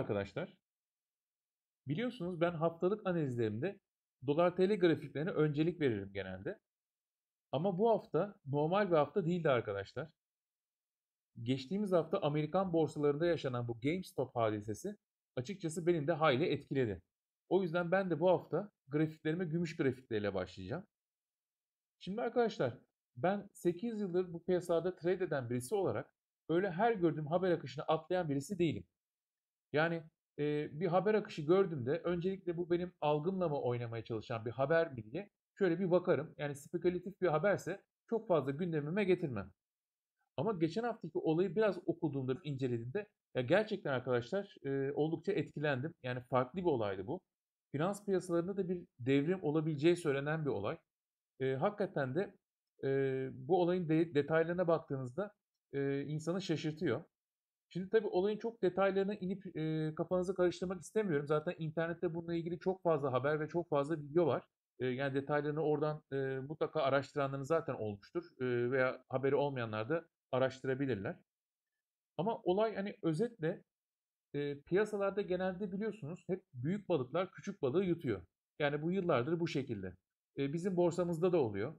arkadaşlar. Biliyorsunuz ben haftalık analizlerimde dolar tl grafiklerine öncelik veririm genelde. Ama bu hafta normal bir hafta değildi arkadaşlar. Geçtiğimiz hafta Amerikan borsalarında yaşanan bu GameStop hadisesi açıkçası benim de hayli etkiledi. O yüzden ben de bu hafta grafiklerime gümüş grafikleriyle başlayacağım. Şimdi arkadaşlar ben 8 yıldır bu piyasada trade eden birisi olarak öyle her gördüğüm haber akışına atlayan birisi değilim. Yani e, bir haber akışı gördüğümde öncelikle bu benim algımla mı oynamaya çalışan bir haber mi diye şöyle bir bakarım. Yani spekülatif bir haberse çok fazla gündemime getirmem. Ama geçen haftaki olayı biraz okuduğumda, incelediğimde ya gerçekten arkadaşlar e, oldukça etkilendim. Yani farklı bir olaydı bu. Finans piyasalarında da bir devrim olabileceği söylenen bir olay. E, hakikaten de e, bu olayın de, detaylarına baktığınızda e, insanı şaşırtıyor. Şimdi tabii olayın çok detaylarına inip e, kafanızı karıştırmak istemiyorum. Zaten internette bununla ilgili çok fazla haber ve çok fazla video var. E, yani detaylarını oradan e, mutlaka araştıranların zaten olmuştur e, veya haberi olmayanlar da araştırabilirler. Ama olay hani özetle e, piyasalarda genelde biliyorsunuz hep büyük balıklar küçük balığı yutuyor. Yani bu yıllardır bu şekilde. E, bizim borsamızda da oluyor.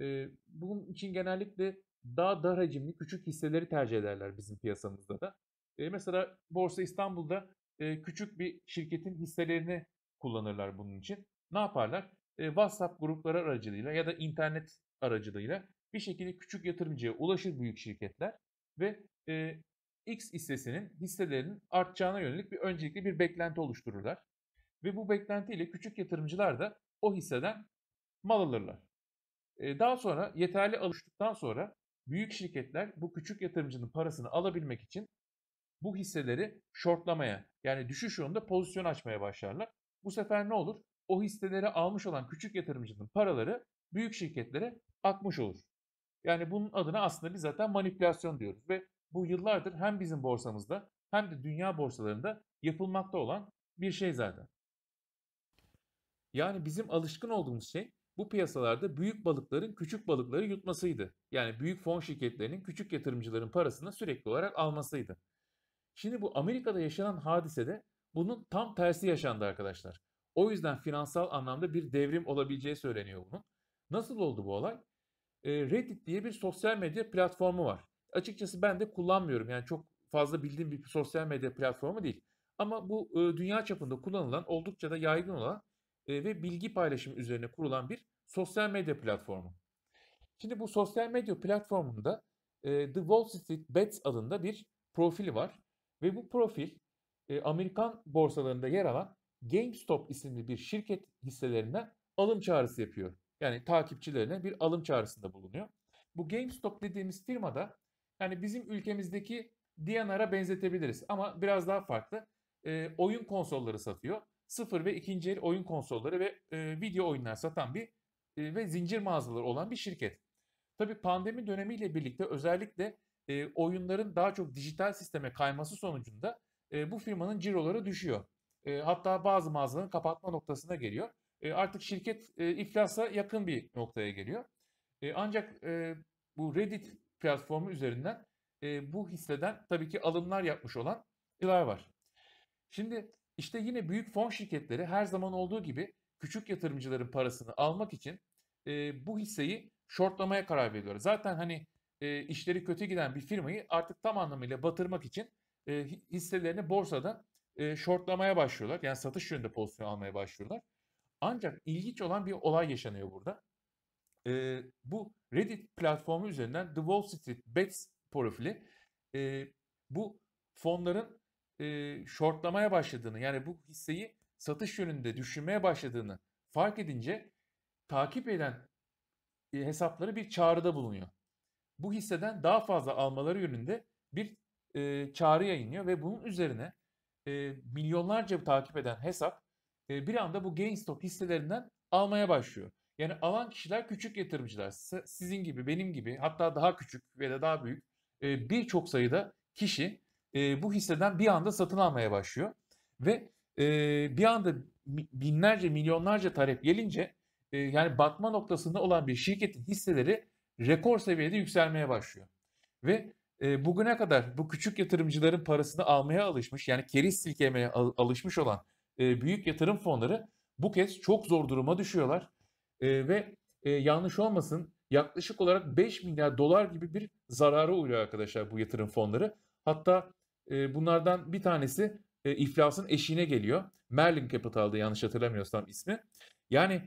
E, bunun için genellikle daha dar hacimli küçük hisseleri tercih ederler bizim piyasamızda da. E, mesela Borsa İstanbul'da e, küçük bir şirketin hisselerini kullanırlar bunun için. Ne yaparlar? E, WhatsApp grupları aracılığıyla ya da internet aracılığıyla bir şekilde küçük yatırımcıya ulaşır büyük şirketler ve e, X hissesinin hisselerinin artacağına yönelik bir öncelikli bir beklenti oluştururlar. Ve bu beklentiyle küçük yatırımcılar da o hisseden mal alırlar. E, daha sonra yeterli alıştıktan sonra büyük şirketler bu küçük yatırımcının parasını alabilmek için bu hisseleri shortlamaya yani düşüş yolunda pozisyon açmaya başlarlar. Bu sefer ne olur? O hisseleri almış olan küçük yatırımcının paraları büyük şirketlere akmış olur. Yani bunun adına aslında biz zaten manipülasyon diyoruz ve bu yıllardır hem bizim borsamızda hem de dünya borsalarında yapılmakta olan bir şey zaten. Yani bizim alışkın olduğumuz şey bu piyasalarda büyük balıkların küçük balıkları yutmasıydı. Yani büyük fon şirketlerinin küçük yatırımcıların parasını sürekli olarak almasıydı. Şimdi bu Amerika'da yaşanan hadisede bunun tam tersi yaşandı arkadaşlar. O yüzden finansal anlamda bir devrim olabileceği söyleniyor bunun. Nasıl oldu bu olay? Ee, Reddit diye bir sosyal medya platformu var. Açıkçası ben de kullanmıyorum. Yani çok fazla bildiğim bir sosyal medya platformu değil. Ama bu e, dünya çapında kullanılan, oldukça da yaygın olan ve bilgi paylaşım üzerine kurulan bir sosyal medya platformu. Şimdi bu sosyal medya platformunda The Wall Street Bets adında bir profili var ve bu profil Amerikan borsalarında yer alan GameStop isimli bir şirket hisselerine alım çağrısı yapıyor. Yani takipçilerine bir alım çağrısında bulunuyor. Bu GameStop dediğimiz firma da yani bizim ülkemizdeki Diyanar'a benzetebiliriz ama biraz daha farklı. E, oyun konsolları satıyor sıfır ve ikinci el oyun konsolları ve e, video oyunlar satan bir e, ve zincir mağazaları olan bir şirket. Tabi pandemi dönemiyle birlikte özellikle e, oyunların daha çok dijital sisteme kayması sonucunda e, bu firmanın ciroları düşüyor. E, hatta bazı mağazaların kapatma noktasına geliyor. E, artık şirket e, iflasa yakın bir noktaya geliyor. E, ancak e, bu Reddit platformu üzerinden e, bu hisseden tabii ki alımlar yapmış olan ilay var. Şimdi işte yine büyük fon şirketleri her zaman olduğu gibi küçük yatırımcıların parasını almak için e, bu hisseyi shortlamaya karar veriyorlar. Zaten hani e, işleri kötü giden bir firmayı artık tam anlamıyla batırmak için e, hisselerini borsada e, shortlamaya başlıyorlar. Yani satış yönünde pozisyon almaya başlıyorlar. Ancak ilginç olan bir olay yaşanıyor burada. E, bu Reddit platformu üzerinden The Wall Street Bets profili e, bu fonların e, shortlamaya başladığını yani bu hisseyi satış yönünde düşünmeye başladığını fark edince takip eden e, hesapları bir çağrıda bulunuyor. Bu hisseden daha fazla almaları yönünde bir e, çağrı yayınlıyor ve bunun üzerine e, milyonlarca takip eden hesap e, bir anda bu GameStop hisselerinden almaya başlıyor. Yani alan kişiler küçük yatırımcılar. Sizin gibi, benim gibi hatta daha küçük ve de daha büyük e, birçok sayıda kişi e, bu hisseden bir anda satın almaya başlıyor. Ve e, bir anda binlerce milyonlarca talep gelince e, yani batma noktasında olan bir şirketin hisseleri rekor seviyede yükselmeye başlıyor. Ve e, bugüne kadar bu küçük yatırımcıların parasını almaya alışmış yani keriz silkemeye al, alışmış olan e, büyük yatırım fonları bu kez çok zor duruma düşüyorlar. E, ve e, yanlış olmasın yaklaşık olarak 5 milyar dolar gibi bir zarara uğruyor arkadaşlar bu yatırım fonları. Hatta bunlardan bir tanesi iflasın eşiğine geliyor. Merlin Capital'dı yanlış hatırlamıyorsam ismi. Yani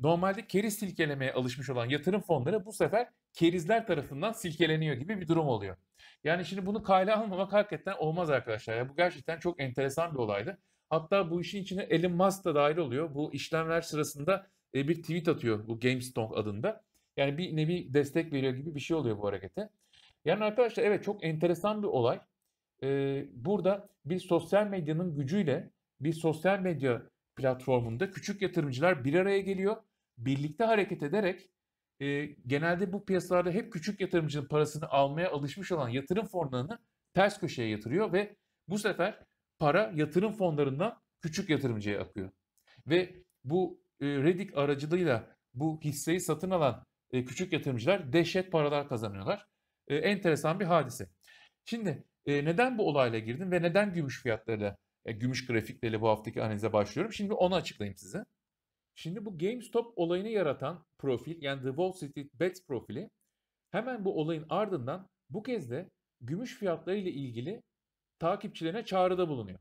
normalde keriz silkelemeye alışmış olan yatırım fonları bu sefer kerizler tarafından silkeleniyor gibi bir durum oluyor. Yani şimdi bunu kayla almamak hakikaten olmaz arkadaşlar. Ya, bu gerçekten çok enteresan bir olaydı. Hatta bu işin içine Elon Musk da dahil oluyor. Bu işlemler sırasında bir tweet atıyor bu GameStop adında. Yani bir nevi destek veriyor gibi bir şey oluyor bu harekete. Yani arkadaşlar evet çok enteresan bir olay e, burada bir sosyal medyanın gücüyle bir sosyal medya platformunda küçük yatırımcılar bir araya geliyor. Birlikte hareket ederek e, genelde bu piyasalarda hep küçük yatırımcının parasını almaya alışmış olan yatırım fonlarını ters köşeye yatırıyor ve bu sefer para yatırım fonlarından küçük yatırımcıya akıyor. Ve bu e, Redik aracılığıyla bu hisseyi satın alan e, küçük yatırımcılar dehşet paralar kazanıyorlar. E, enteresan bir hadise. Şimdi e, neden bu olayla girdim ve neden gümüş fiyatlarıyla, e, gümüş grafikleriyle bu haftaki analize başlıyorum? Şimdi onu açıklayayım size. Şimdi bu GameStop olayını yaratan profil yani The Wall Street Bets profili hemen bu olayın ardından bu kez de gümüş fiyatlarıyla ilgili takipçilerine çağrıda bulunuyor.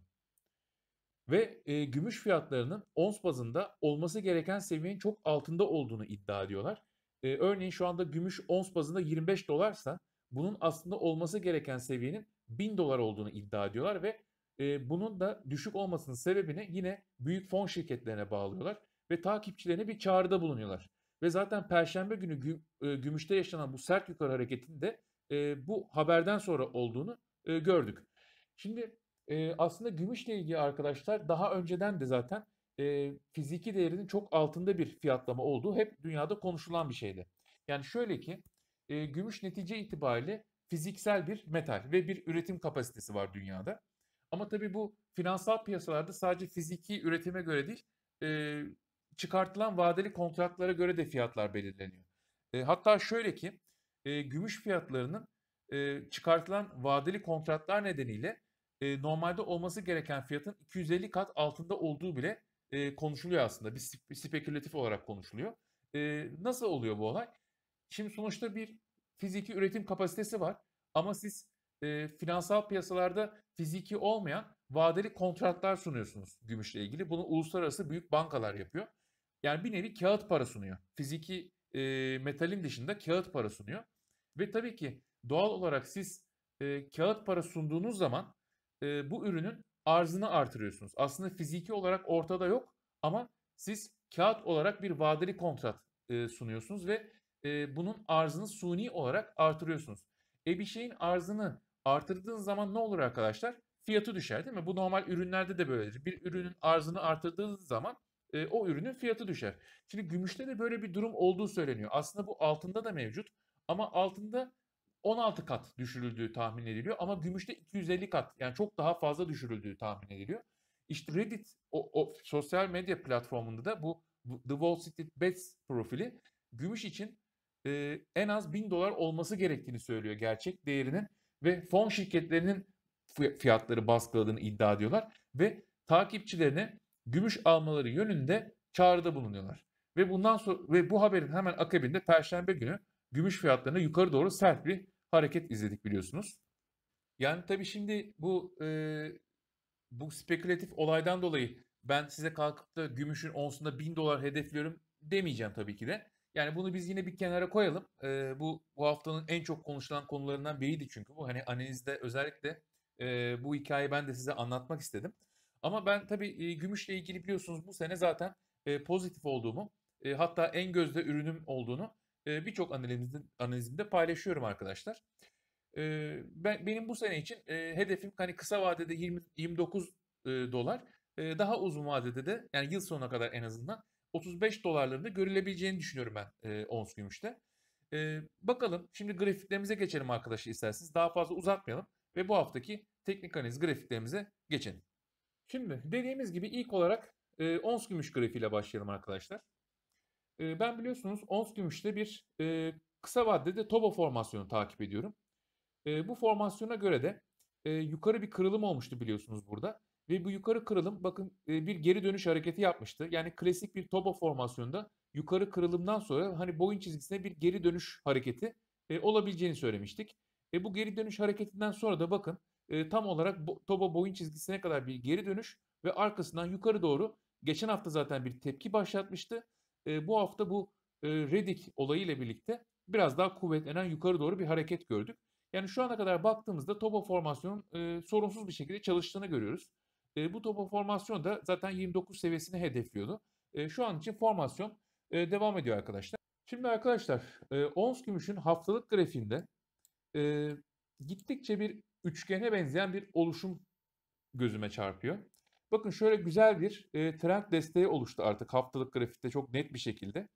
Ve e, gümüş fiyatlarının ons bazında olması gereken seviyenin çok altında olduğunu iddia ediyorlar. E, örneğin şu anda gümüş ons bazında 25 dolarsa bunun aslında olması gereken seviyenin 1000 dolar olduğunu iddia ediyorlar ve e, bunun da düşük olmasının sebebini yine büyük fon şirketlerine bağlıyorlar ve takipçilerine bir çağrıda bulunuyorlar. Ve zaten Perşembe günü gü, e, Gümüş'te yaşanan bu sert yukarı hareketinin de e, bu haberden sonra olduğunu e, gördük. Şimdi e, aslında Gümüş'le ilgili arkadaşlar daha önceden de zaten e, fiziki değerinin çok altında bir fiyatlama olduğu hep dünyada konuşulan bir şeydi. Yani şöyle ki e, Gümüş netice itibariyle fiziksel bir metal ve bir üretim kapasitesi var dünyada. Ama tabii bu finansal piyasalarda sadece fiziki üretime göre değil, e, çıkartılan vadeli kontratlara göre de fiyatlar belirleniyor. E, hatta şöyle ki, e, gümüş fiyatlarının e, çıkartılan vadeli kontratlar nedeniyle e, normalde olması gereken fiyatın 250 kat altında olduğu bile e, konuşuluyor aslında. Bir spekülatif olarak konuşuluyor. E, nasıl oluyor bu olay? Şimdi sonuçta bir fiziki üretim kapasitesi var. Ama siz e, finansal piyasalarda fiziki olmayan vadeli kontratlar sunuyorsunuz gümüşle ilgili. Bunu uluslararası büyük bankalar yapıyor. Yani bir nevi kağıt para sunuyor. Fiziki e, metalin dışında kağıt para sunuyor. Ve tabii ki doğal olarak siz e, kağıt para sunduğunuz zaman e, bu ürünün arzını artırıyorsunuz. Aslında fiziki olarak ortada yok ama siz kağıt olarak bir vadeli kontrat e, sunuyorsunuz ve e, bunun arzını suni olarak artırıyorsunuz. E bir şeyin arzını artırdığın zaman ne olur arkadaşlar? Fiyatı düşer değil mi? Bu normal ürünlerde de böyledir. Bir ürünün arzını artırdığınız zaman e, o ürünün fiyatı düşer. Şimdi gümüşte de böyle bir durum olduğu söyleniyor. Aslında bu altında da mevcut ama altında 16 kat düşürüldüğü tahmin ediliyor ama gümüşte 250 kat yani çok daha fazla düşürüldüğü tahmin ediliyor. İşte Reddit o, o sosyal medya platformunda da bu The Wall Street Bets profili gümüş için e, en az 1000 dolar olması gerektiğini söylüyor gerçek değerinin ve fon şirketlerinin fiyatları baskıladığını iddia ediyorlar ve takipçilerine gümüş almaları yönünde çağrıda bulunuyorlar. Ve bundan sonra ve bu haberin hemen akabinde perşembe günü gümüş fiyatlarına yukarı doğru sert bir hareket izledik biliyorsunuz. Yani tabii şimdi bu e, bu spekülatif olaydan dolayı ben size kalkıp da gümüşün onsunda 1000 dolar hedefliyorum demeyeceğim tabii ki de. Yani bunu biz yine bir kenara koyalım. E, bu bu haftanın en çok konuşulan konularından biriydi çünkü bu. Hani analizde özellikle e, bu hikayeyi ben de size anlatmak istedim. Ama ben tabii e, gümüşle ilgili biliyorsunuz bu sene zaten e, pozitif olduğumu e, hatta en gözde ürünüm olduğunu e, birçok analizimde, analizimde paylaşıyorum arkadaşlar. E, ben Benim bu sene için e, hedefim hani kısa vadede 20, 29 e, dolar e, daha uzun vadede de yani yıl sonuna kadar en azından 35 dolarlarında görülebileceğini düşünüyorum ben e, ons gümüşte. E, bakalım şimdi grafiklerimize geçelim arkadaşlar isterseniz. Daha fazla uzatmayalım ve bu haftaki teknik analiz grafiklerimize geçelim. Şimdi dediğimiz gibi ilk olarak e, ons gümüş grafiğiyle başlayalım arkadaşlar. E, ben biliyorsunuz ons gümüşte bir e, kısa vadede toba formasyonu takip ediyorum. E, bu formasyona göre de e, yukarı bir kırılım olmuştu biliyorsunuz burada. Ve bu yukarı kırılım bakın e, bir geri dönüş hareketi yapmıştı. Yani klasik bir topa formasyonda yukarı kırılımdan sonra hani boyun çizgisine bir geri dönüş hareketi e, olabileceğini söylemiştik. E bu geri dönüş hareketinden sonra da bakın e, tam olarak bo toba boyun çizgisine kadar bir geri dönüş ve arkasından yukarı doğru geçen hafta zaten bir tepki başlatmıştı. bu hafta bu e, Redick olayı ile birlikte biraz daha kuvvetlenen yukarı doğru bir hareket gördük. Yani şu ana kadar baktığımızda toba formasyonun e, sorunsuz bir şekilde çalıştığını görüyoruz. E, bu topu formasyon da zaten 29 seviyesini hedefliyordu. E, şu an için formasyon e, devam ediyor arkadaşlar. Şimdi arkadaşlar e, ons gümüşün haftalık grafiğinde e, gittikçe bir üçgene benzeyen bir oluşum gözüme çarpıyor. Bakın şöyle güzel bir e, trend desteği oluştu artık haftalık grafikte çok net bir şekilde.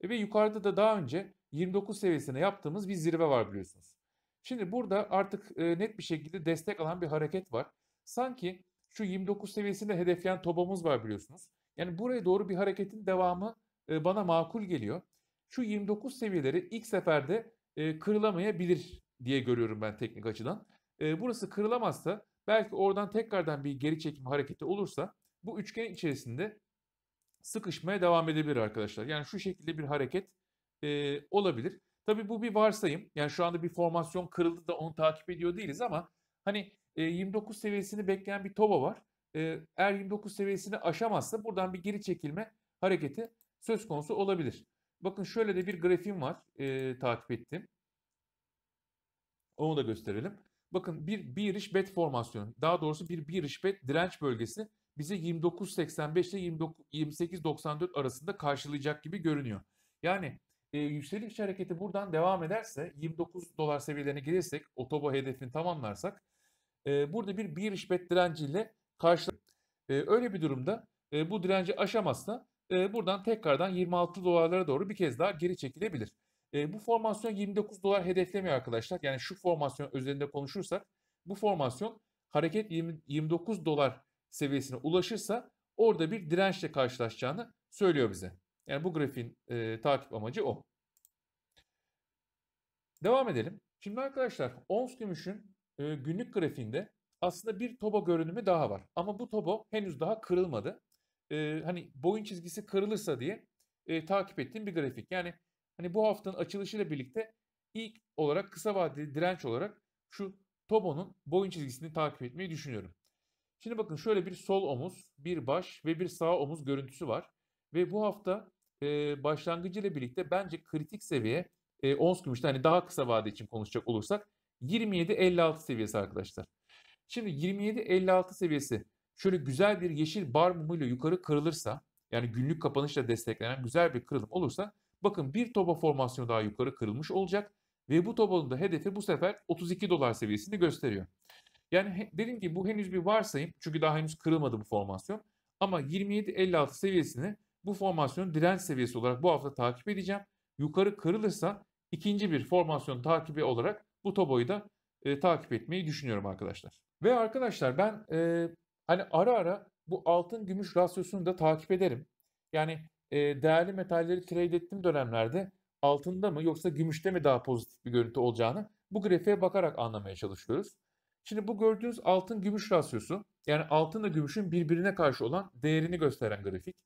E, ve yukarıda da daha önce 29 seviyesine yaptığımız bir zirve var biliyorsunuz. Şimdi burada artık e, net bir şekilde destek alan bir hareket var. Sanki şu 29 seviyesinde hedefleyen tobamız var biliyorsunuz. Yani buraya doğru bir hareketin devamı e, bana makul geliyor. Şu 29 seviyeleri ilk seferde e, kırılamayabilir diye görüyorum ben teknik açıdan. E, burası kırılamazsa belki oradan tekrardan bir geri çekim hareketi olursa bu üçgen içerisinde sıkışmaya devam edebilir arkadaşlar. Yani şu şekilde bir hareket e, olabilir. Tabii bu bir varsayım. Yani şu anda bir formasyon kırıldı da onu takip ediyor değiliz ama hani e, 29 seviyesini bekleyen bir Toba var. E, eğer 29 seviyesini aşamazsa buradan bir geri çekilme hareketi söz konusu olabilir. Bakın şöyle de bir grafiğim var e, takip ettim. Onu da gösterelim. Bakın bir bearish bet formasyonu. Daha doğrusu bir bearish bet direnç bölgesi bize 29.85 ile 28.94 arasında karşılayacak gibi görünüyor. Yani e, yükseliş hareketi buradan devam ederse 29 dolar seviyelerine gelirsek otoba hedefini tamamlarsak e, burada bir bir işbet direnciyle karşı e, öyle bir durumda e, bu direnci aşamazsa e, buradan tekrardan 26 dolarlara doğru bir kez daha geri çekilebilir. E, bu formasyon 29 dolar hedeflemiyor arkadaşlar. Yani şu formasyon özelinde konuşursak bu formasyon hareket 20, 29 dolar seviyesine ulaşırsa orada bir dirençle karşılaşacağını söylüyor bize. Yani bu grafiğin e, takip amacı o. Devam edelim. Şimdi arkadaşlar ons gümüşün e, günlük grafiğinde aslında bir tobo görünümü daha var. Ama bu tobo henüz daha kırılmadı. E, hani boyun çizgisi kırılırsa diye e, takip ettiğim bir grafik. Yani hani bu haftanın açılışıyla birlikte ilk olarak kısa vadeli direnç olarak şu tobonun boyun çizgisini takip etmeyi düşünüyorum. Şimdi bakın şöyle bir sol omuz, bir baş ve bir sağ omuz görüntüsü var. Ve bu hafta e, başlangıcı ile birlikte bence kritik seviye e, ons gümüşte hani daha kısa vade için konuşacak olursak 27.56 seviyesi arkadaşlar. Şimdi 27.56 seviyesi şöyle güzel bir yeşil bar mumuyla yukarı kırılırsa yani günlük kapanışla desteklenen güzel bir kırılım olursa bakın bir toba formasyonu daha yukarı kırılmış olacak ve bu tobanın da hedefi bu sefer 32 dolar seviyesini gösteriyor. Yani dedim ki bu henüz bir varsayım çünkü daha henüz kırılmadı bu formasyon ama 27.56 seviyesini bu formasyonun direnç seviyesi olarak bu hafta takip edeceğim. Yukarı kırılırsa ikinci bir formasyon takibi olarak bu Tobo'yu da e, takip etmeyi düşünüyorum arkadaşlar. Ve arkadaşlar ben e, hani ara ara bu altın gümüş rasyosunu da takip ederim. Yani e, değerli metalleri trade ettiğim dönemlerde altında mı yoksa gümüşte mi daha pozitif bir görüntü olacağını bu grafiğe bakarak anlamaya çalışıyoruz. Şimdi bu gördüğünüz altın gümüş rasyosu yani altınla gümüşün birbirine karşı olan değerini gösteren grafik.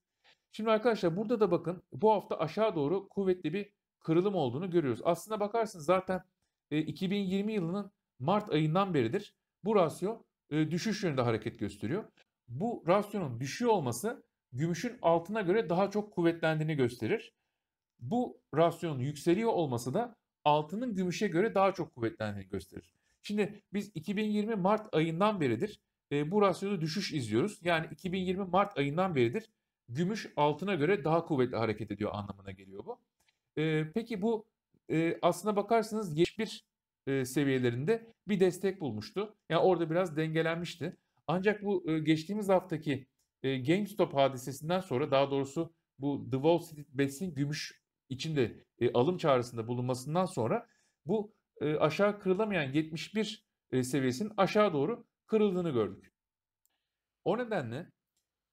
Şimdi arkadaşlar burada da bakın bu hafta aşağı doğru kuvvetli bir kırılım olduğunu görüyoruz. Aslına bakarsın zaten 2020 yılının Mart ayından beridir bu rasyo düşüş yönünde hareket gösteriyor. Bu rasyonun düşüyor olması gümüşün altına göre daha çok kuvvetlendiğini gösterir. Bu rasyonun yükseliyor olması da altının gümüşe göre daha çok kuvvetlendiğini gösterir. Şimdi biz 2020 Mart ayından beridir bu rasyonu düşüş izliyoruz. Yani 2020 Mart ayından beridir gümüş altına göre daha kuvvetli hareket ediyor anlamına geliyor bu. peki bu e, aslına bakarsanız 71 e, seviyelerinde bir destek bulmuştu. Yani orada biraz dengelenmişti. Ancak bu e, geçtiğimiz haftaki e, GameStop hadisesinden sonra daha doğrusu bu The Wall Street Bets'in gümüş içinde e, alım çağrısında bulunmasından sonra bu e, aşağı kırılamayan 71 e, seviyesinin aşağı doğru kırıldığını gördük. O nedenle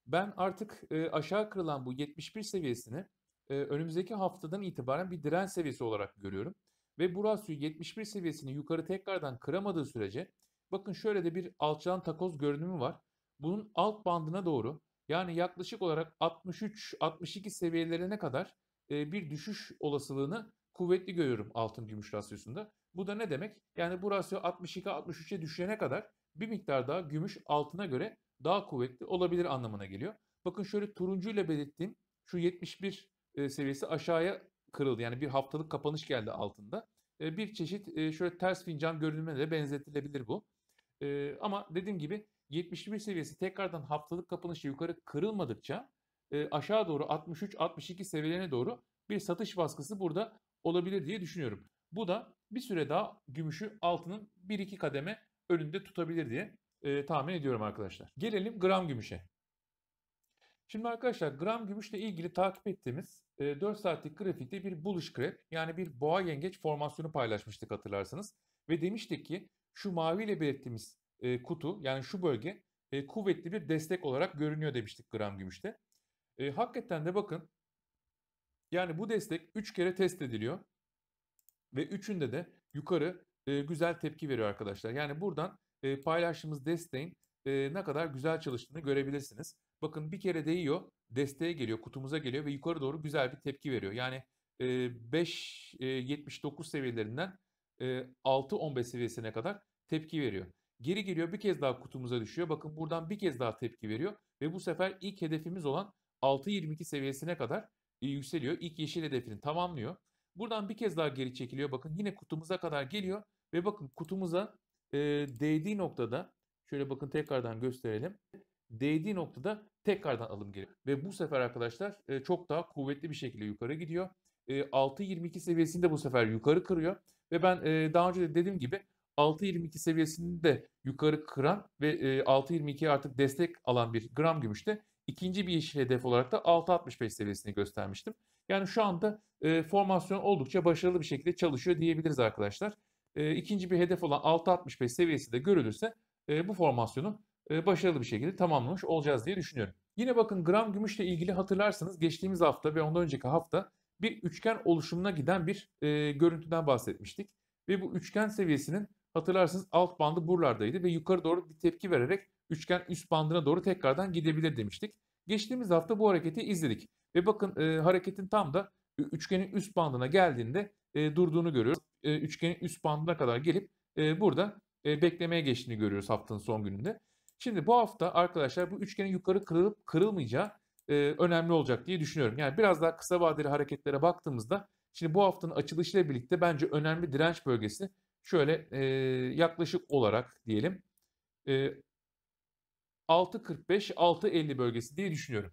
ben artık e, aşağı kırılan bu 71 seviyesini e, önümüzdeki haftadan itibaren bir direnç seviyesi olarak görüyorum. Ve bu rasyoyu 71 seviyesini yukarı tekrardan kıramadığı sürece bakın şöyle de bir alçalan takoz görünümü var. Bunun alt bandına doğru yani yaklaşık olarak 63-62 seviyelerine kadar e, bir düşüş olasılığını kuvvetli görüyorum altın gümüş rasyosunda. Bu da ne demek? Yani bu rasyo 62-63'e düşene kadar bir miktar daha gümüş altına göre daha kuvvetli olabilir anlamına geliyor. Bakın şöyle turuncu ile belirttiğim şu 71 e, seviyesi aşağıya kırıldı. Yani bir haftalık kapanış geldi altında. E, bir çeşit e, şöyle ters fincan görünümüne de benzetilebilir bu. ama dediğim gibi 71 seviyesi tekrardan haftalık kapanışı yukarı kırılmadıkça aşağı doğru 63-62 seviyelerine doğru bir satış baskısı burada olabilir diye düşünüyorum. Bu da bir süre daha gümüşü altının 1-2 kademe önünde tutabilir diye tahmin ediyorum arkadaşlar. Gelelim gram gümüşe. Şimdi arkadaşlar gram gümüşle ilgili takip ettiğimiz 4 e, saatlik grafikte bir bullish grep yani bir boğa yengeç formasyonu paylaşmıştık hatırlarsanız. Ve demiştik ki şu maviyle belirttiğimiz e, kutu yani şu bölge e, kuvvetli bir destek olarak görünüyor demiştik gram gümüşte. Hakikaten de bakın yani bu destek 3 kere test ediliyor ve üçünde de yukarı güzel tepki veriyor arkadaşlar. Yani buradan paylaştığımız desteğin ne kadar güzel çalıştığını görebilirsiniz. Bakın bir kere değiyor, desteğe geliyor, kutumuza geliyor ve yukarı doğru güzel bir tepki veriyor. Yani e, 5.79 seviyelerinden e, 6.15 seviyesine kadar tepki veriyor. Geri geliyor bir kez daha kutumuza düşüyor. Bakın buradan bir kez daha tepki veriyor ve bu sefer ilk hedefimiz olan 6.22 seviyesine kadar yükseliyor. İlk yeşil hedefini tamamlıyor. Buradan bir kez daha geri çekiliyor. Bakın yine kutumuza kadar geliyor ve bakın kutumuza e, değdiği noktada şöyle bakın tekrardan gösterelim değdiği noktada tekrardan alım geliyor. Ve bu sefer arkadaşlar e, çok daha kuvvetli bir şekilde yukarı gidiyor. E, 6.22 de bu sefer yukarı kırıyor. Ve ben e, daha önce de dediğim gibi 6.22 seviyesini de yukarı kıran ve e, 6.22'ye artık destek alan bir gram gümüşte ikinci bir yeşil hedef olarak da 6.65 seviyesini göstermiştim. Yani şu anda e, formasyon oldukça başarılı bir şekilde çalışıyor diyebiliriz arkadaşlar. E, ikinci bir hedef olan 6.65 seviyesi de görülürse e, bu formasyonun başarılı bir şekilde tamamlamış olacağız diye düşünüyorum. Yine bakın gram gümüşle ilgili hatırlarsanız geçtiğimiz hafta ve ondan önceki hafta bir üçgen oluşumuna giden bir e, görüntüden bahsetmiştik. Ve bu üçgen seviyesinin hatırlarsanız alt bandı buralardaydı ve yukarı doğru bir tepki vererek üçgen üst bandına doğru tekrardan gidebilir demiştik. Geçtiğimiz hafta bu hareketi izledik ve bakın e, hareketin tam da üçgenin üst bandına geldiğinde e, durduğunu görüyoruz. E, üçgenin üst bandına kadar gelip e, burada e, beklemeye geçtiğini görüyoruz haftanın son gününde. Şimdi bu hafta arkadaşlar bu üçgenin yukarı kırılıp kırılmayacağı e, önemli olacak diye düşünüyorum. Yani biraz daha kısa vadeli hareketlere baktığımızda şimdi bu haftanın açılışıyla birlikte bence önemli direnç bölgesi şöyle e, yaklaşık olarak diyelim e, 6.45-6.50 bölgesi diye düşünüyorum.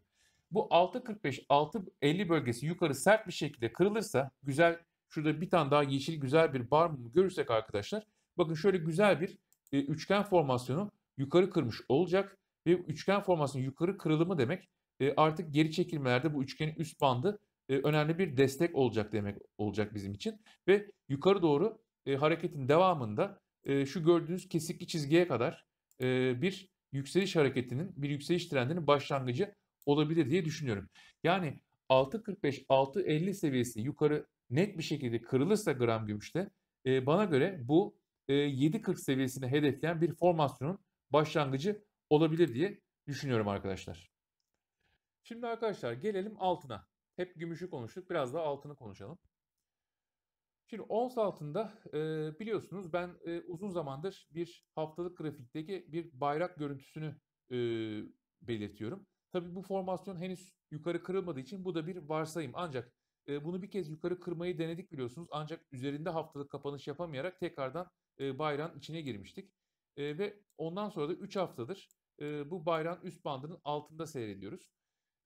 Bu 6.45-6.50 bölgesi yukarı sert bir şekilde kırılırsa güzel şurada bir tane daha yeşil güzel bir bar mı görürsek arkadaşlar bakın şöyle güzel bir e, üçgen formasyonu yukarı kırmış olacak ve üçgen formasının yukarı kırılımı demek e, artık geri çekilmelerde bu üçgenin üst bandı e, önemli bir destek olacak demek olacak bizim için ve yukarı doğru e, hareketin devamında e, şu gördüğünüz kesikli çizgiye kadar e, bir yükseliş hareketinin bir yükseliş trendinin başlangıcı olabilir diye düşünüyorum. Yani 6.45-6.50 seviyesi yukarı net bir şekilde kırılırsa gram gümüşte e, bana göre bu e, 7.40 seviyesini hedefleyen bir formasyonun başlangıcı olabilir diye düşünüyorum arkadaşlar. Şimdi arkadaşlar gelelim altına. Hep gümüşü konuştuk. Biraz da altını konuşalım. Şimdi ons altında e, biliyorsunuz ben e, uzun zamandır bir haftalık grafikteki bir bayrak görüntüsünü e, belirtiyorum. Tabi bu formasyon henüz yukarı kırılmadığı için bu da bir varsayım. Ancak e, bunu bir kez yukarı kırmayı denedik biliyorsunuz. Ancak üzerinde haftalık kapanış yapamayarak tekrardan e, bayrağın içine girmiştik. E, ve ondan sonra da 3 haftadır e, bu bayrağın üst bandının altında seyrediyoruz.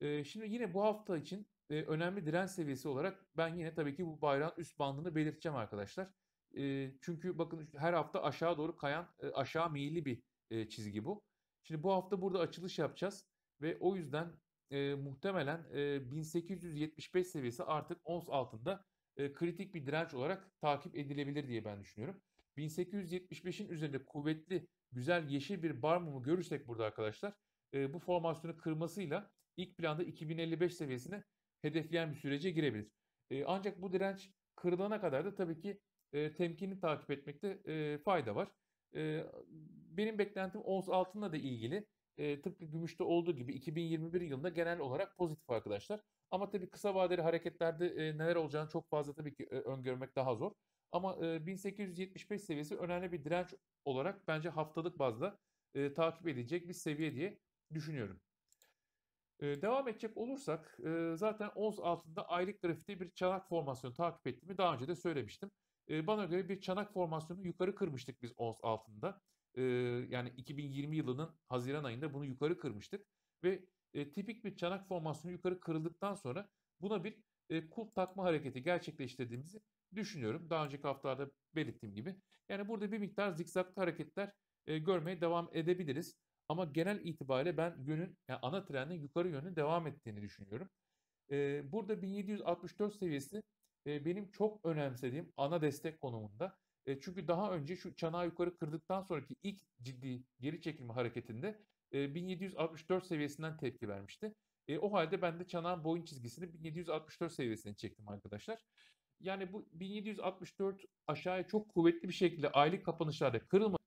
E, şimdi yine bu hafta için e, önemli direnç seviyesi olarak ben yine tabii ki bu bayrağın üst bandını belirteceğim arkadaşlar. E, çünkü bakın her hafta aşağı doğru kayan e, aşağı meyilli bir e, çizgi bu. Şimdi bu hafta burada açılış yapacağız ve o yüzden e, muhtemelen e, 1875 seviyesi artık ons altında e, kritik bir direnç olarak takip edilebilir diye ben düşünüyorum. 1875'in üzerinde kuvvetli, güzel yeşil bir bar mumu görürsek burada arkadaşlar e, bu formasyonu kırmasıyla ilk planda 2055 seviyesine hedefleyen bir sürece girebilir. E, ancak bu direnç kırılana kadar da tabii ki e, temkinini takip etmekte e, fayda var. E, benim beklentim ons altınla da ilgili e, tıpkı gümüşte olduğu gibi 2021 yılında genel olarak pozitif arkadaşlar. Ama tabii kısa vadeli hareketlerde e, neler olacağını çok fazla tabii ki e, öngörmek daha zor. Ama 1875 seviyesi önemli bir direnç olarak bence haftalık bazda takip edilecek bir seviye diye düşünüyorum. devam edecek olursak zaten ons altında aylık grafikte bir çanak formasyonu takip ettiğimi daha önce de söylemiştim. bana göre bir çanak formasyonu yukarı kırmıştık biz ons altında. yani 2020 yılının Haziran ayında bunu yukarı kırmıştık. Ve tipik bir çanak formasyonu yukarı kırıldıktan sonra buna bir e, kulp takma hareketi gerçekleştirdiğimizi düşünüyorum. Daha önceki haftalarda belirttiğim gibi. Yani burada bir miktar zikzak hareketler e, görmeye devam edebiliriz. Ama genel itibariyle ben günün yani ana trendin yukarı yönü devam ettiğini düşünüyorum. E, burada 1764 seviyesi e, benim çok önemsediğim ana destek konumunda. E, çünkü daha önce şu çanağı yukarı kırdıktan sonraki ilk ciddi geri çekilme hareketinde e, 1764 seviyesinden tepki vermişti. E, o halde ben de çanağın boyun çizgisini 1764 seviyesine çektim arkadaşlar. Yani bu 1764 aşağıya çok kuvvetli bir şekilde aylık kapanışlarda kırılma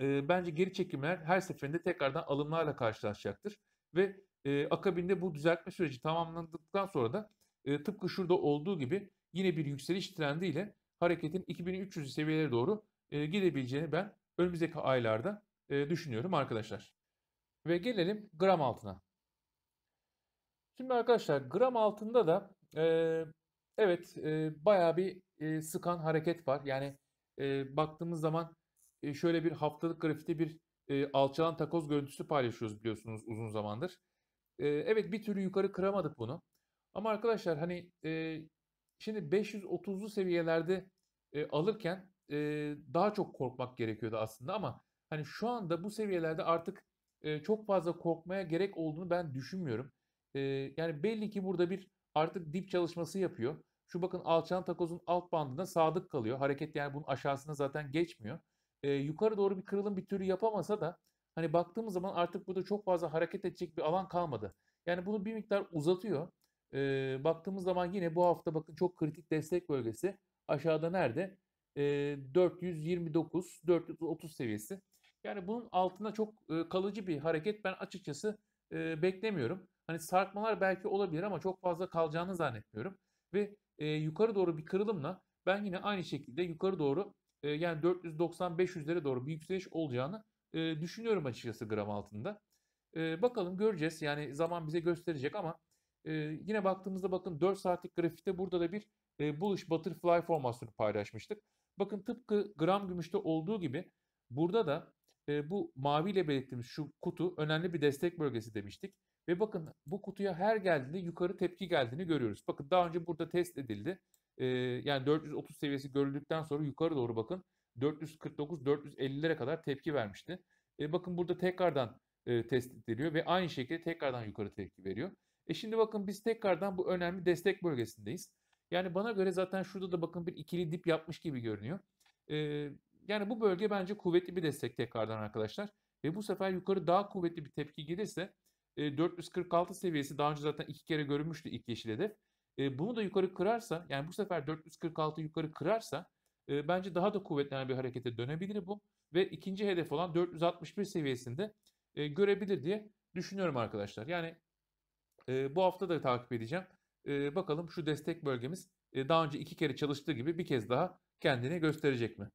e, bence geri çekimler her seferinde tekrardan alımlarla karşılaşacaktır. Ve e, akabinde bu düzeltme süreci tamamlandıktan sonra da e, tıpkı şurada olduğu gibi yine bir yükseliş trendiyle hareketin 2300 seviyelere doğru e, gidebileceğini ben önümüzdeki aylarda e, düşünüyorum arkadaşlar. Ve gelelim gram altına. Şimdi arkadaşlar gram altında da e, Evet e, bayağı bir e, sıkan hareket var. Yani e, baktığımız zaman e, şöyle bir haftalık grafikte bir e, alçalan takoz görüntüsü paylaşıyoruz biliyorsunuz uzun zamandır. E, evet bir türlü yukarı kıramadık bunu. Ama arkadaşlar hani e, şimdi 530'lu seviyelerde e, alırken e, daha çok korkmak gerekiyordu aslında ama hani şu anda bu seviyelerde artık e, çok fazla korkmaya gerek olduğunu ben düşünmüyorum. E, yani belli ki burada bir artık dip çalışması yapıyor. Şu bakın alçan takozun alt bandına sadık kalıyor. Hareket yani bunun aşağısına zaten geçmiyor. E, yukarı doğru bir kırılım bir türlü yapamasa da hani baktığımız zaman artık burada çok fazla hareket edecek bir alan kalmadı. Yani bunu bir miktar uzatıyor. E, baktığımız zaman yine bu hafta bakın çok kritik destek bölgesi aşağıda nerede? E, ee, 429-430 seviyesi. Yani bunun altına çok e, kalıcı bir hareket ben açıkçası e, beklemiyorum. Hani sarkmalar belki olabilir ama çok fazla kalacağını zannetmiyorum. Ve e, yukarı doğru bir kırılımla ben yine aynı şekilde yukarı doğru e, yani 490-500'lere doğru bir yükseliş olacağını e, düşünüyorum açıkçası gram altında. E, bakalım göreceğiz yani zaman bize gösterecek ama e, yine baktığımızda bakın 4 saatlik grafikte burada da bir e, bullish butterfly formasyonu paylaşmıştık. Bakın tıpkı gram gümüşte olduğu gibi burada da e, bu maviyle belirttiğimiz şu kutu önemli bir destek bölgesi demiştik. Ve bakın bu kutuya her geldiğinde yukarı tepki geldiğini görüyoruz. Bakın daha önce burada test edildi. Ee, yani 430 seviyesi görüldükten sonra yukarı doğru bakın 449-450'lere kadar tepki vermişti. E, bakın burada tekrardan e, test ediliyor ve aynı şekilde tekrardan yukarı tepki veriyor. E şimdi bakın biz tekrardan bu önemli destek bölgesindeyiz. Yani bana göre zaten şurada da bakın bir ikili dip yapmış gibi görünüyor. E, yani bu bölge bence kuvvetli bir destek tekrardan arkadaşlar. Ve bu sefer yukarı daha kuvvetli bir tepki gelirse e, 446 seviyesi daha önce zaten iki kere görünmüştü ilk yeşil hedef. E, bunu da yukarı kırarsa yani bu sefer 446 yukarı kırarsa e, bence daha da kuvvetlenen bir harekete dönebilir bu. Ve ikinci hedef olan 461 seviyesinde e, görebilir diye düşünüyorum arkadaşlar. Yani e, bu hafta da takip edeceğim. E, bakalım şu destek bölgemiz e, daha önce iki kere çalıştığı gibi bir kez daha kendini gösterecek mi?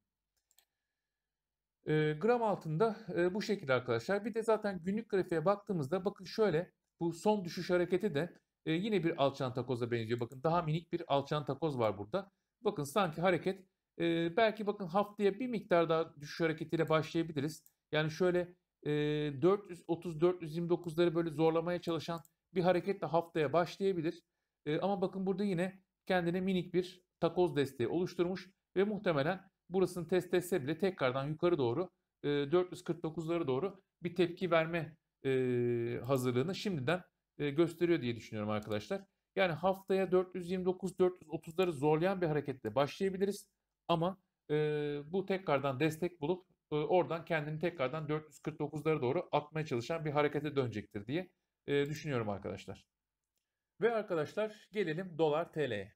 E, gram altında e, bu şekilde arkadaşlar. Bir de zaten günlük grafiğe baktığımızda bakın şöyle bu son düşüş hareketi de e, yine bir alçan takoza benziyor. Bakın daha minik bir alçan takoz var burada. Bakın sanki hareket e, belki bakın haftaya bir miktar daha düşüş hareketiyle başlayabiliriz. Yani şöyle e, 430-429'ları böyle zorlamaya çalışan bir hareketle haftaya başlayabilir. E, ama bakın burada yine kendine minik bir takoz desteği oluşturmuş ve muhtemelen burasını test etse bile tekrardan yukarı doğru 449'lara e, doğru bir tepki verme e, hazırlığını şimdiden e, gösteriyor diye düşünüyorum arkadaşlar. Yani haftaya 429-430'ları zorlayan bir hareketle başlayabiliriz ama bu tekrardan destek bulup oradan kendini tekrardan 449'lara doğru atmaya çalışan bir harekete dönecektir diye düşünüyorum arkadaşlar. Ve arkadaşlar gelelim dolar TL'ye.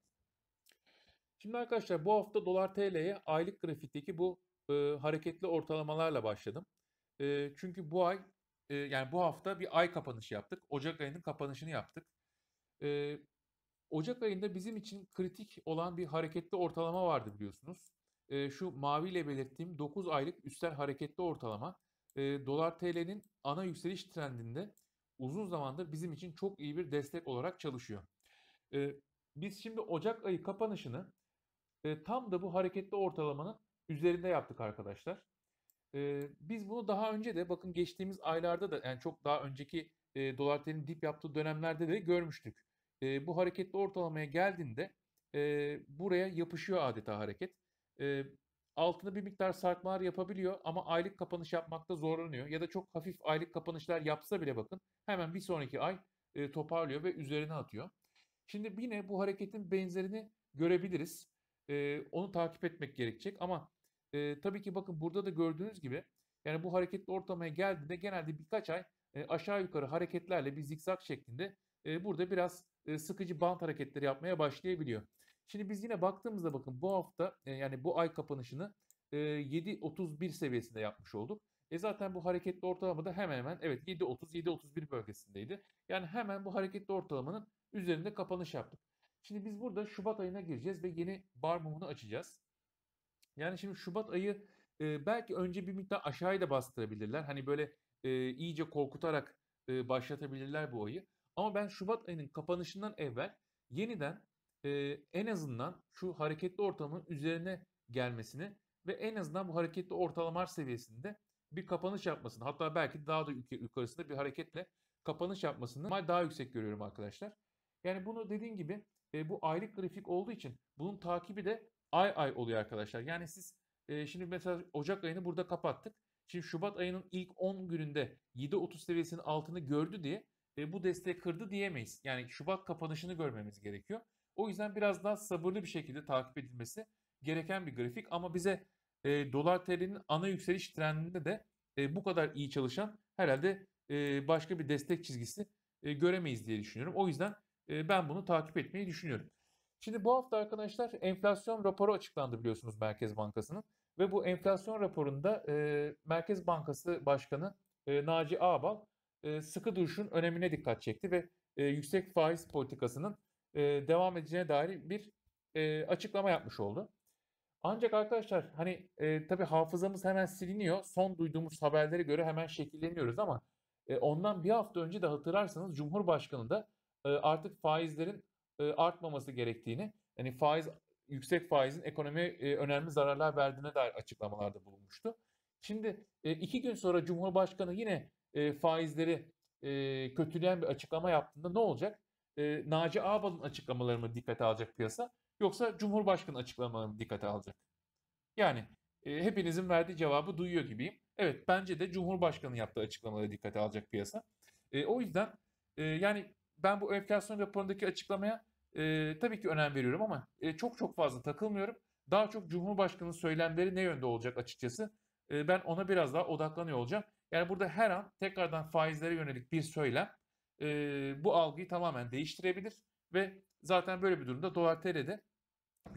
Şimdi arkadaşlar bu hafta dolar TL'ye aylık grafikteki bu e, hareketli ortalamalarla başladım. E, çünkü bu ay e, yani bu hafta bir ay kapanışı yaptık. Ocak ayının kapanışını yaptık. E, Ocak ayında bizim için kritik olan bir hareketli ortalama vardı biliyorsunuz. E, şu maviyle belirttiğim 9 aylık üstel hareketli ortalama e, dolar TL'nin ana yükseliş trendinde uzun zamandır bizim için çok iyi bir destek olarak çalışıyor. E, biz şimdi Ocak ayı kapanışını e, tam da bu hareketli ortalamanın üzerinde yaptık arkadaşlar. E, biz bunu daha önce de bakın geçtiğimiz aylarda da yani çok daha önceki e, dolar telinin dip yaptığı dönemlerde de görmüştük. E, bu hareketli ortalamaya geldiğinde e, buraya yapışıyor adeta hareket. E, altında bir miktar sarkmalar yapabiliyor ama aylık kapanış yapmakta zorlanıyor. Ya da çok hafif aylık kapanışlar yapsa bile bakın hemen bir sonraki ay e, toparlıyor ve üzerine atıyor. Şimdi yine bu hareketin benzerini görebiliriz. E, onu takip etmek gerekecek ama e, tabii ki bakın burada da gördüğünüz gibi yani bu hareketli ortamaya geldiğinde genelde birkaç ay e, aşağı yukarı hareketlerle bir zikzak şeklinde e, burada biraz e, sıkıcı bant hareketleri yapmaya başlayabiliyor. Şimdi biz yine baktığımızda bakın bu hafta e, yani bu ay kapanışını e, 7.31 seviyesinde yapmış olduk. E zaten bu hareketli ortalama da hemen hemen evet 7.30 7.31 bölgesindeydi. Yani hemen bu hareketli ortalamanın üzerinde kapanış yaptık. Şimdi biz burada Şubat ayına gireceğiz ve yeni bar mumunu açacağız. Yani şimdi Şubat ayı e, belki önce bir miktar aşağıya da bastırabilirler. Hani böyle e, iyice korkutarak e, başlatabilirler bu ayı. Ama ben Şubat ayının kapanışından evvel yeniden e, en azından şu hareketli ortamın üzerine gelmesini ve en azından bu hareketli ortalamalar seviyesinde bir kapanış yapmasını hatta belki daha da yukarısında bir hareketle kapanış yapmasını daha yüksek görüyorum arkadaşlar. Yani bunu dediğim gibi e, bu aylık grafik olduğu için bunun takibi de ay ay oluyor arkadaşlar. Yani siz e, şimdi mesela Ocak ayını burada kapattık. Şimdi Şubat ayının ilk 10 gününde 7.30 seviyesinin altını gördü diye e, bu desteği kırdı diyemeyiz. Yani Şubat kapanışını görmemiz gerekiyor. O yüzden biraz daha sabırlı bir şekilde takip edilmesi gereken bir grafik. Ama bize e, dolar TL'nin ana yükseliş trendinde de e, bu kadar iyi çalışan herhalde e, başka bir destek çizgisi e, göremeyiz diye düşünüyorum. O yüzden ee, ben bunu takip etmeyi düşünüyorum. Şimdi bu hafta arkadaşlar enflasyon raporu açıklandı biliyorsunuz Merkez Bankası'nın. Ve bu enflasyon raporunda e, Merkez Bankası Başkanı e, Naci Ağbal e, sıkı duruşun önemine dikkat çekti ve e, yüksek faiz politikasının e, devam edeceğine dair bir e, açıklama yapmış oldu. Ancak arkadaşlar hani e, tabii hafızamız hemen siliniyor. Son duyduğumuz haberlere göre hemen şekilleniyoruz ama e, ondan bir hafta önce de hatırlarsanız Cumhurbaşkanı da artık faizlerin artmaması gerektiğini, yani faiz yüksek faizin ekonomiye önemli zararlar verdiğine dair açıklamalarda bulunmuştu. Şimdi iki gün sonra Cumhurbaşkanı yine faizleri kötüleyen bir açıklama yaptığında ne olacak? Naci Ağbal'ın açıklamaları mı dikkate alacak piyasa yoksa Cumhurbaşkanı açıklamalarını mı dikkate alacak? Yani hepinizin verdiği cevabı duyuyor gibiyim. Evet bence de Cumhurbaşkanı yaptığı açıklamaları dikkate alacak piyasa. O yüzden yani ben bu enflasyon raporundaki açıklamaya e, tabii ki önem veriyorum ama e, çok çok fazla takılmıyorum. Daha çok Cumhurbaşkanı'nın söylemleri ne yönde olacak açıkçası. E, ben ona biraz daha odaklanıyor olacağım. Yani burada her an tekrardan faizlere yönelik bir söylem e, bu algıyı tamamen değiştirebilir ve zaten böyle bir durumda dolar TL'de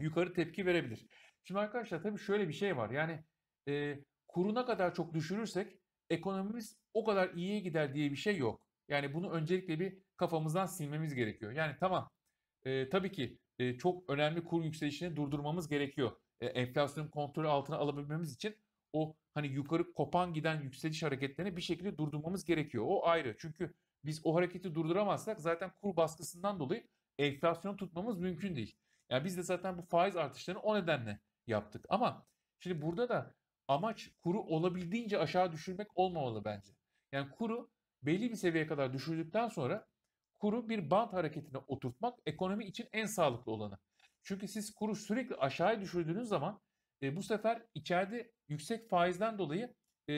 yukarı tepki verebilir. Şimdi arkadaşlar tabii şöyle bir şey var. Yani e, kuru ne kadar çok düşürürsek ekonomimiz o kadar iyiye gider diye bir şey yok. Yani bunu öncelikle bir kafamızdan silmemiz gerekiyor. Yani tamam e, tabii ki e, çok önemli kur yükselişini durdurmamız gerekiyor. E, enflasyonu kontrol altına alabilmemiz için o hani yukarı kopan giden yükseliş hareketlerini bir şekilde durdurmamız gerekiyor. O ayrı. Çünkü biz o hareketi durduramazsak zaten kur baskısından dolayı enflasyonu tutmamız mümkün değil. Yani biz de zaten bu faiz artışlarını o nedenle yaptık. Ama şimdi burada da amaç kuru olabildiğince aşağı düşürmek olmamalı bence. Yani kuru belli bir seviyeye kadar düşürdükten sonra kuru bir bant hareketine oturtmak ekonomi için en sağlıklı olanı. Çünkü siz kuru sürekli aşağıya düşürdüğünüz zaman e, bu sefer içeride yüksek faizden dolayı e,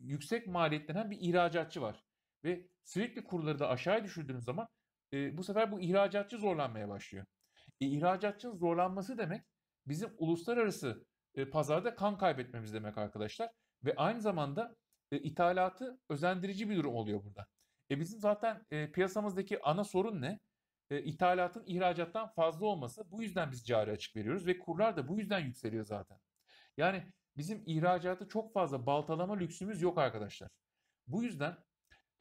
yüksek maliyetlenen bir ihracatçı var. Ve sürekli kurları da aşağıya düşürdüğünüz zaman e, bu sefer bu ihracatçı zorlanmaya başlıyor. E, ihracatçının zorlanması demek bizim uluslararası e, pazarda kan kaybetmemiz demek arkadaşlar. Ve aynı zamanda e, ithalatı özendirici bir durum oluyor burada. E bizim zaten e, piyasamızdaki ana sorun ne? E, ithalatın ihracattan fazla olması. Bu yüzden biz cari açık veriyoruz ve kurlar da bu yüzden yükseliyor zaten. Yani bizim ihracatı çok fazla baltalama lüksümüz yok arkadaşlar. Bu yüzden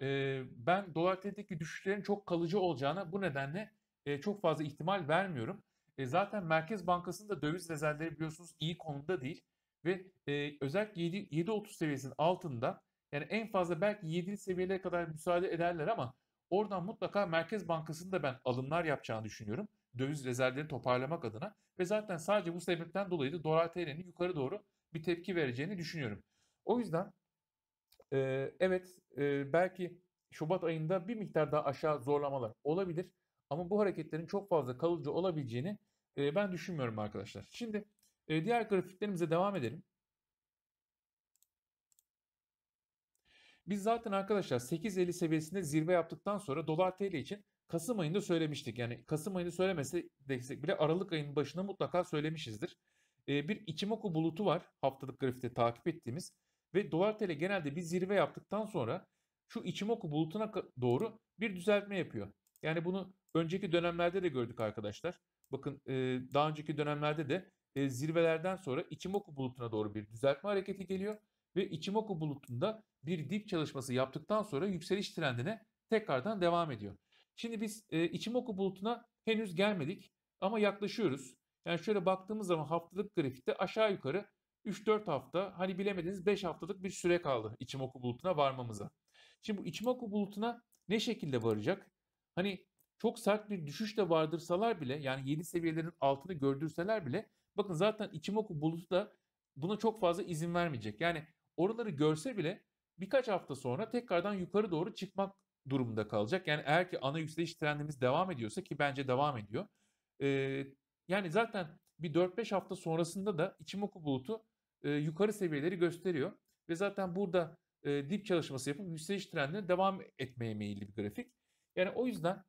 e, ben dolar TL'deki düşüşlerin çok kalıcı olacağına bu nedenle e, çok fazla ihtimal vermiyorum. E, zaten Merkez Bankası'nın da döviz rezervleri biliyorsunuz iyi konumda değil. Ve e, özellikle 7.30 seviyesinin altında yani en fazla belki 7 seviyelere kadar müsaade ederler ama oradan mutlaka Merkez Bankası'nın da ben alımlar yapacağını düşünüyorum. Döviz rezervlerini toparlamak adına ve zaten sadece bu sebepten dolayı da dolar TL'nin yukarı doğru bir tepki vereceğini düşünüyorum. O yüzden e, evet e, belki Şubat ayında bir miktar daha aşağı zorlamalar olabilir ama bu hareketlerin çok fazla kalıcı olabileceğini e, ben düşünmüyorum arkadaşlar. Şimdi e, diğer grafiklerimize devam edelim. Biz zaten arkadaşlar 8.50 seviyesinde zirve yaptıktan sonra dolar TL için Kasım ayında söylemiştik. Yani Kasım ayında söylemesek bile Aralık ayının başına mutlaka söylemişizdir. E, bir içimoku bulutu var haftalık grafikte takip ettiğimiz ve dolar TL genelde bir zirve yaptıktan sonra şu içimoku bulutuna doğru bir düzeltme yapıyor. Yani bunu önceki dönemlerde de gördük arkadaşlar. Bakın e, daha önceki dönemlerde de e, zirvelerden sonra İçimoku bulutuna doğru bir düzeltme hareketi geliyor ve İçimoku bulutunda bir dip çalışması yaptıktan sonra yükseliş trendine tekrardan devam ediyor. Şimdi biz e, İçimoku bulutuna henüz gelmedik ama yaklaşıyoruz. Yani şöyle baktığımız zaman haftalık grafikte aşağı yukarı 3-4 hafta hani bilemediniz 5 haftalık bir süre kaldı İçimoku bulutuna varmamıza. Şimdi bu İçimoku bulutuna ne şekilde varacak? Hani çok sert bir düşüşle vardırsalar bile yani 7 seviyelerin altını gördürseler bile Bakın zaten Ichimoku bulutu da buna çok fazla izin vermeyecek. Yani oraları görse bile birkaç hafta sonra tekrardan yukarı doğru çıkmak durumunda kalacak. Yani eğer ki ana yükseliş trendimiz devam ediyorsa ki bence devam ediyor. Ee, yani zaten bir 4-5 hafta sonrasında da Ichimoku bulutu e, yukarı seviyeleri gösteriyor. Ve zaten burada e, dip çalışması yapıp yükseliş trendine devam etmeye meyilli bir grafik. Yani o yüzden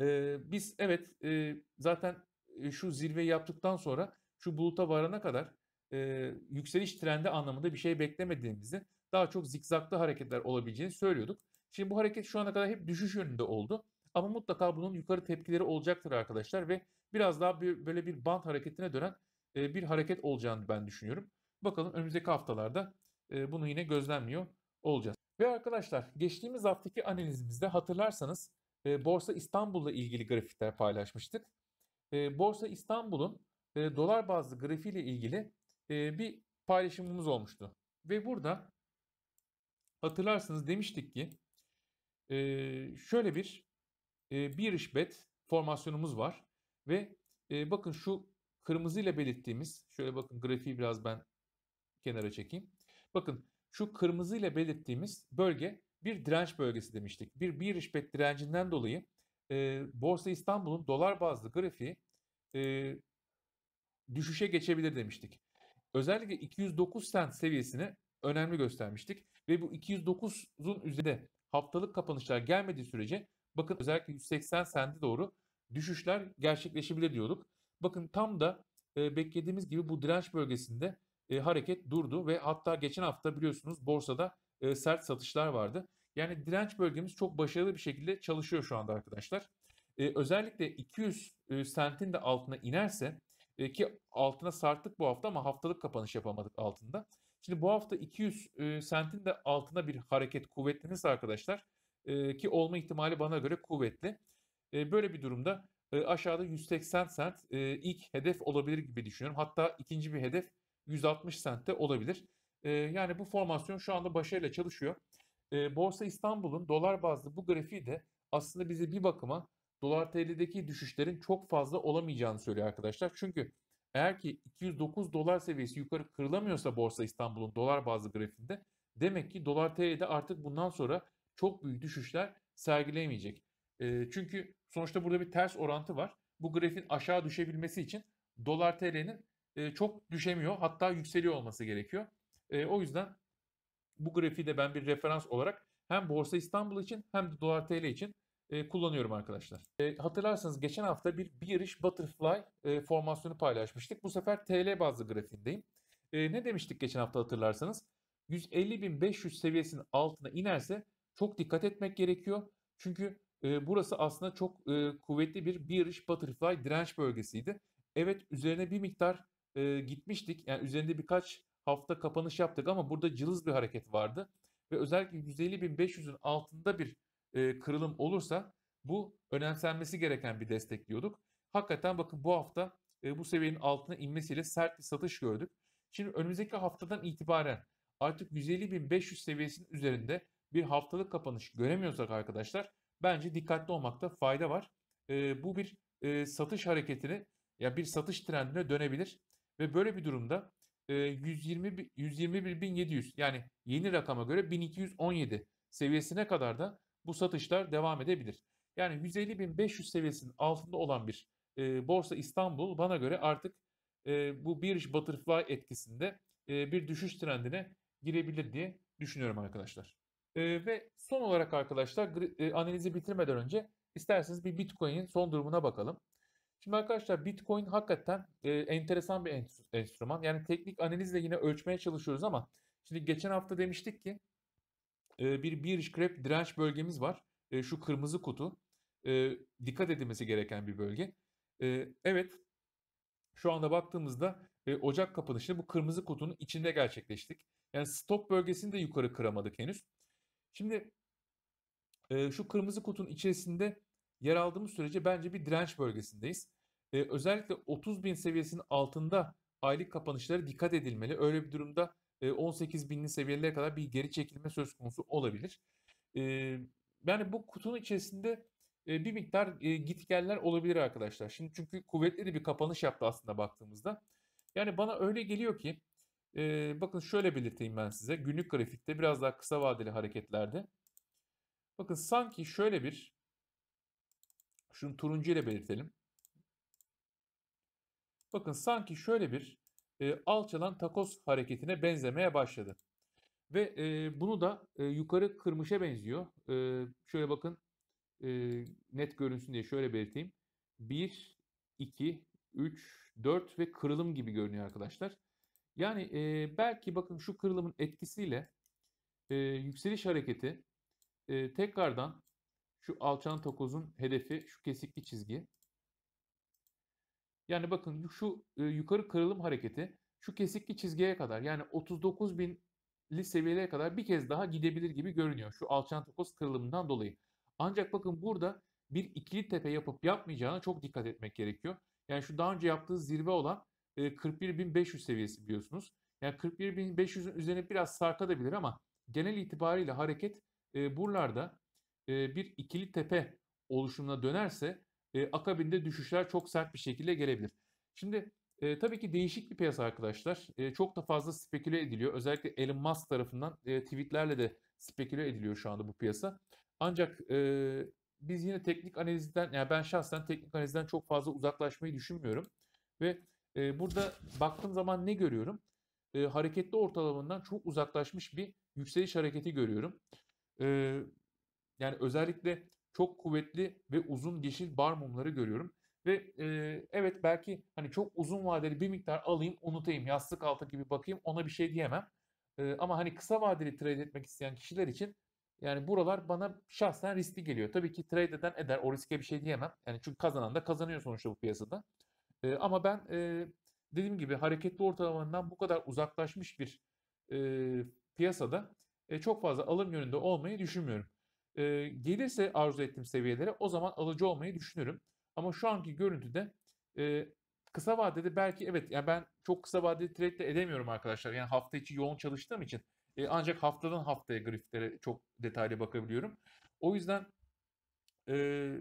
e, biz evet e, zaten e, şu zirve yaptıktan sonra şu buluta varana kadar e, yükseliş trendi anlamında bir şey beklemediğimizi, daha çok zikzaklı hareketler olabileceğini söylüyorduk. Şimdi bu hareket şu ana kadar hep düşüş yönünde oldu. Ama mutlaka bunun yukarı tepkileri olacaktır arkadaşlar ve biraz daha bir, böyle bir band hareketine dönen e, bir hareket olacağını ben düşünüyorum. Bakalım önümüzdeki haftalarda e, bunu yine gözlemliyor olacağız. Ve arkadaşlar geçtiğimiz haftaki analizimizde hatırlarsanız e, Borsa İstanbul'la ilgili grafikler paylaşmıştık. Ee, Borsa İstanbul'un e, dolar bazlı grafiğiyle ilgili e, bir paylaşımımız olmuştu. Ve burada hatırlarsınız demiştik ki e, şöyle bir e, bir bet formasyonumuz var ve bakın şu kırmızı ile belirttiğimiz şöyle bakın grafiği biraz ben kenara çekeyim. Bakın şu kırmızı ile belirttiğimiz bölge bir direnç bölgesi demiştik. Bir bir bet direncinden dolayı e, Borsa İstanbul'un dolar bazlı grafiği e, düşüşe geçebilir demiştik. Özellikle 209 sent seviyesini önemli göstermiştik ve bu 209'un üzerinde haftalık kapanışlar gelmediği sürece bakın özellikle 180 sente doğru düşüşler gerçekleşebilir diyorduk. Bakın tam da e, beklediğimiz gibi bu direnç bölgesinde e, hareket durdu ve hatta geçen hafta biliyorsunuz borsada e, sert satışlar vardı. Yani direnç bölgemiz çok başarılı bir şekilde çalışıyor şu anda arkadaşlar. Ee, e, özellikle 200 sentin de altına inerse e, ki altına sarttık bu hafta ama haftalık kapanış yapamadık altında. Şimdi bu hafta 200 e, sentin de altına bir hareket kuvvetlenirse arkadaşlar e, ki olma ihtimali bana göre kuvvetli. E, böyle bir durumda e, aşağıda 180 sent e, ilk hedef olabilir gibi düşünüyorum. Hatta ikinci bir hedef 160 sentte olabilir. E, yani bu formasyon şu anda başarıyla çalışıyor e, Borsa İstanbul'un dolar bazlı bu grafiği de aslında bize bir bakıma dolar TL'deki düşüşlerin çok fazla olamayacağını söylüyor arkadaşlar. Çünkü eğer ki 209 dolar seviyesi yukarı kırılamıyorsa Borsa İstanbul'un dolar bazlı grafiğinde demek ki dolar TL'de artık bundan sonra çok büyük düşüşler sergileyemeyecek. E, ee, çünkü sonuçta burada bir ters orantı var. Bu grafiğin aşağı düşebilmesi için dolar TL'nin e, çok düşemiyor hatta yükseliyor olması gerekiyor. E, o yüzden bu grafiği de ben bir referans olarak hem Borsa İstanbul için hem de Dolar TL için e, kullanıyorum arkadaşlar. E, hatırlarsanız geçen hafta bir bearish butterfly e, formasyonu paylaşmıştık. Bu sefer TL bazlı grafiğindeyim. E, ne demiştik geçen hafta hatırlarsanız? 150.500 seviyesinin altına inerse çok dikkat etmek gerekiyor. Çünkü e, burası aslında çok e, kuvvetli bir bearish butterfly direnç bölgesiydi. Evet üzerine bir miktar e, gitmiştik. Yani üzerinde birkaç hafta kapanış yaptık ama burada cılız bir hareket vardı. Ve özellikle 150.500'ün altında bir e, kırılım olursa bu önemsenmesi gereken bir destek diyorduk. Hakikaten bakın bu hafta e, bu seviyenin altına inmesiyle sert bir satış gördük. Şimdi önümüzdeki haftadan itibaren artık 150.500 seviyesinin üzerinde bir haftalık kapanış göremiyorsak arkadaşlar bence dikkatli olmakta fayda var. E, bu bir e, satış hareketini ya bir satış trendine dönebilir ve böyle bir durumda 120 121.700 yani yeni rakama göre 1217 seviyesine kadar da bu satışlar devam edebilir. Yani 150.500 seviyesinin altında olan bir e, Borsa İstanbul bana göre artık e, bu bir butterfly etkisinde e, bir düşüş trendine girebilir diye düşünüyorum arkadaşlar. E, ve son olarak arkadaşlar e, analizi bitirmeden önce isterseniz bir Bitcoin'in son durumuna bakalım. Şimdi arkadaşlar Bitcoin hakikaten e, enteresan bir enstrüman. Yani teknik analizle yine ölçmeye çalışıyoruz ama şimdi geçen hafta demiştik ki e, bir bearish crep direnç bölgemiz var. E, şu kırmızı kutu. E, dikkat edilmesi gereken bir bölge. E, evet şu anda baktığımızda e, Ocak kapanışını bu kırmızı kutunun içinde gerçekleştik. Yani stop bölgesini de yukarı kıramadık henüz. Şimdi e, şu kırmızı kutunun içerisinde yer aldığımız sürece bence bir direnç bölgesindeyiz. Ee, özellikle 30 bin seviyesinin altında aylık kapanışlara dikkat edilmeli. Öyle bir durumda e, 18 binli seviyelere kadar bir geri çekilme söz konusu olabilir. E, yani bu kutunun içerisinde e, bir miktar e, gitgeller olabilir arkadaşlar. Şimdi çünkü kuvvetli bir kapanış yaptı aslında baktığımızda. Yani bana öyle geliyor ki e, bakın şöyle belirteyim ben size. Günlük grafikte biraz daha kısa vadeli hareketlerde. Bakın sanki şöyle bir şunu turuncu ile belirtelim. Bakın sanki şöyle bir e, alçalan takoz hareketine benzemeye başladı. Ve e, bunu da e, yukarı kırmışa benziyor. E, şöyle bakın e, net görünsün diye şöyle belirteyim. 1, 2, 3, 4 ve kırılım gibi görünüyor arkadaşlar. Yani e, belki bakın şu kırılımın etkisiyle e, yükseliş hareketi e, tekrardan şu alçalan takozun hedefi şu kesikli çizgi. Yani bakın şu e, yukarı kırılım hareketi şu kesikli çizgiye kadar yani 39.000'li seviyeye kadar bir kez daha gidebilir gibi görünüyor. Şu alçan takoz kırılımından dolayı. Ancak bakın burada bir ikili tepe yapıp yapmayacağına çok dikkat etmek gerekiyor. Yani şu daha önce yaptığı zirve olan 41.500 e, seviyesi biliyorsunuz. Yani 41.500'ün üzerine biraz sarkabilir ama genel itibariyle hareket e, buralarda bir ikili tepe oluşumuna dönerse akabinde düşüşler çok sert bir şekilde gelebilir. Şimdi tabii ki değişik bir piyasa arkadaşlar. çok da fazla speküle ediliyor. Özellikle Elon Musk tarafından tweetlerle de speküle ediliyor şu anda bu piyasa. Ancak biz yine teknik analizden, yani ben şahsen teknik analizden çok fazla uzaklaşmayı düşünmüyorum. Ve burada baktığım zaman ne görüyorum? hareketli ortalamandan çok uzaklaşmış bir yükseliş hareketi görüyorum. Yani özellikle çok kuvvetli ve uzun yeşil bar mumları görüyorum. Ve e, evet belki hani çok uzun vadeli bir miktar alayım unutayım yastık altı gibi bakayım ona bir şey diyemem. E, ama hani kısa vadeli trade etmek isteyen kişiler için yani buralar bana şahsen riskli geliyor. Tabii ki trade eden eder o riske bir şey diyemem. Yani çünkü kazanan da kazanıyor sonuçta bu piyasada. E, ama ben e, dediğim gibi hareketli ortalamandan bu kadar uzaklaşmış bir e, piyasada e, çok fazla alım yönünde olmayı düşünmüyorum. E, gelirse arzu ettiğim seviyelere o zaman alıcı olmayı düşünürüm. Ama şu anki görüntüde e, kısa vadede belki evet yani ben çok kısa vadede trade de edemiyorum arkadaşlar. Yani hafta içi yoğun çalıştığım için e, ancak haftadan haftaya grafiklere çok detaylı bakabiliyorum. O yüzden e,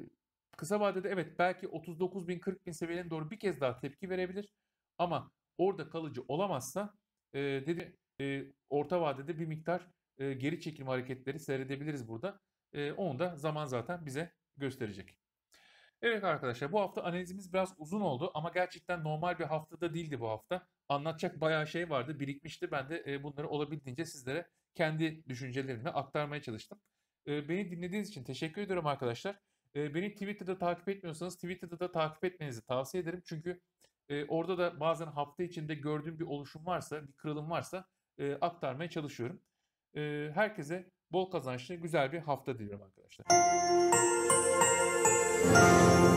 kısa vadede evet belki 39 bin 40 bin seviyelerine doğru bir kez daha tepki verebilir. Ama orada kalıcı olamazsa e, dedi e, orta vadede bir miktar e, geri çekilme hareketleri seyredebiliriz burada. E, onu da zaman zaten bize gösterecek. Evet arkadaşlar bu hafta analizimiz biraz uzun oldu ama gerçekten normal bir haftada değildi bu hafta. Anlatacak bayağı şey vardı birikmişti. Ben de bunları olabildiğince sizlere kendi düşüncelerimi aktarmaya çalıştım. Beni dinlediğiniz için teşekkür ediyorum arkadaşlar. Beni Twitter'da takip etmiyorsanız Twitter'da da takip etmenizi tavsiye ederim. Çünkü orada da bazen hafta içinde gördüğüm bir oluşum varsa, bir kırılım varsa aktarmaya çalışıyorum. Herkese bol kazançlı güzel bir hafta diliyorum arkadaşlar.